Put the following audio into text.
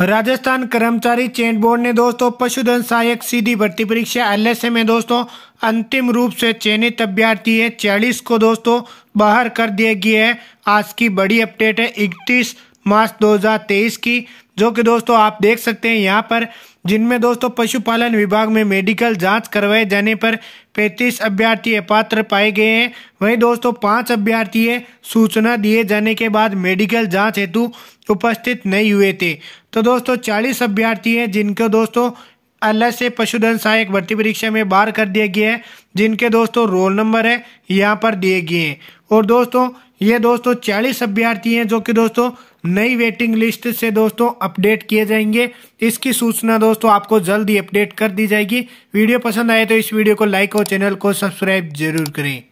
राजस्थान कर्मचारी चयन बोर्ड ने दोस्तों पशुधन सहायक सीधी भर्ती परीक्षा एल में दोस्तों अंतिम रूप से चयनित अभ्यर्थी है चालीस को दोस्तों बाहर कर दिया गया है आज की बड़ी अपडेट है इकतीस मार्च 2023 की जो कि दोस्तों आप देख सकते हैं यहाँ पर जिनमें दोस्तों पशुपालन विभाग में मेडिकल जांच करवाए जाने पर 35 अभ्यर्थी अपात्र पाए गए हैं वहीं दोस्तों पांच अभ्यर्थी सूचना दिए जाने के बाद मेडिकल जांच हेतु उपस्थित नहीं हुए थे तो दोस्तों 40 अभ्यर्थी हैं जिनको दोस्तों अलग से पशुधन सहायक भर्ती परीक्षा में बाहर कर दिया गया है जिनके दोस्तों रोल नंबर है यहाँ पर दिए गए हैं और दोस्तों ये दोस्तों चालीस अभ्यर्थी हैं जो कि दोस्तों नई वेटिंग लिस्ट से दोस्तों अपडेट किए जाएंगे इसकी सूचना दोस्तों आपको जल्द ही अपडेट कर दी जाएगी वीडियो पसंद आए तो इस वीडियो को लाइक और चैनल को सब्सक्राइब जरूर करें